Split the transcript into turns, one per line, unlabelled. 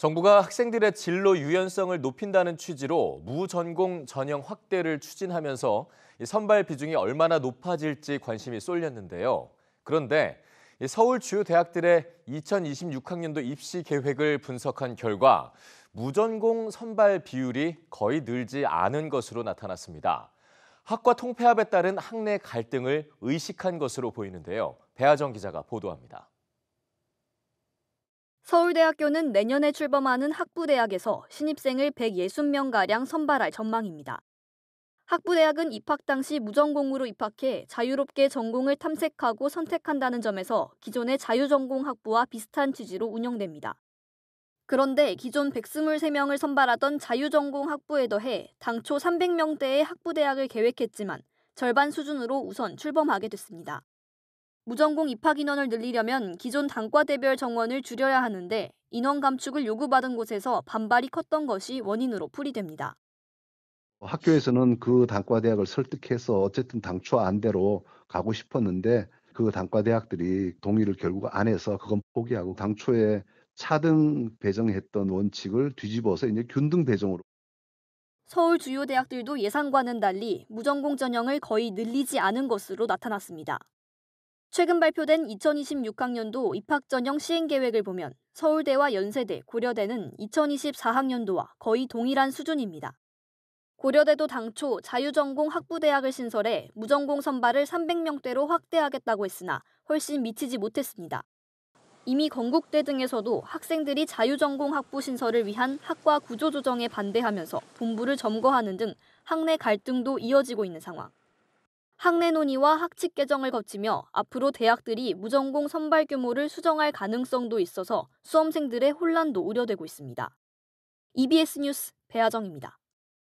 정부가 학생들의 진로 유연성을 높인다는 취지로 무전공 전형 확대를 추진하면서 선발 비중이 얼마나 높아질지 관심이 쏠렸는데요. 그런데 서울 주요 대학들의 2026학년도 입시 계획을 분석한 결과 무전공 선발 비율이 거의 늘지 않은 것으로 나타났습니다. 학과 통폐합에 따른 학내 갈등을 의식한 것으로 보이는데요. 배아정 기자가 보도합니다.
서울대학교는 내년에 출범하는 학부대학에서 신입생을 160명가량 선발할 전망입니다. 학부대학은 입학 당시 무전공으로 입학해 자유롭게 전공을 탐색하고 선택한다는 점에서 기존의 자유전공 학부와 비슷한 취지로 운영됩니다. 그런데 기존 123명을 선발하던 자유전공 학부에 더해 당초 300명대의 학부대학을 계획했지만 절반 수준으로 우선 출범하게 됐습니다. 무전공 입학 인원을 늘리려면 기존 단과대별 정원을 줄여야 하는데 인원 감축을 요구받은 곳에서 반발이 컸던 것이 원인으로 풀이됩니다.
어, 학교에서는 그 단과대학을 설득해서 어쨌든 당초 안대로 가고 싶었는데 그 단과대학들이 동의를 결국 안 해서 그건 포기하고 당초에 차등 배정했던 원칙을 뒤집어서 이제 균등 배정으로
서울 주요 대학들도 예상과는 달리 무전공 전형을 거의 늘리지 않은 것으로 나타났습니다. 최근 발표된 2026학년도 입학 전형 시행 계획을 보면 서울대와 연세대, 고려대는 2024학년도와 거의 동일한 수준입니다. 고려대도 당초 자유전공 학부대학을 신설해 무전공 선발을 300명대로 확대하겠다고 했으나 훨씬 미치지 못했습니다. 이미 건국대 등에서도 학생들이 자유전공 학부 신설을 위한 학과 구조조정에 반대하면서 본부를 점거하는 등 학내 갈등도 이어지고 있는 상황. 학내 논의와 학칙 개정을 거치며 앞으로 대학들이 무전공 선발 규모를 수정할 가능성도 있어서 수험생들의 혼란도 우려되고 있습니다. EBS 뉴스 배아정입니다.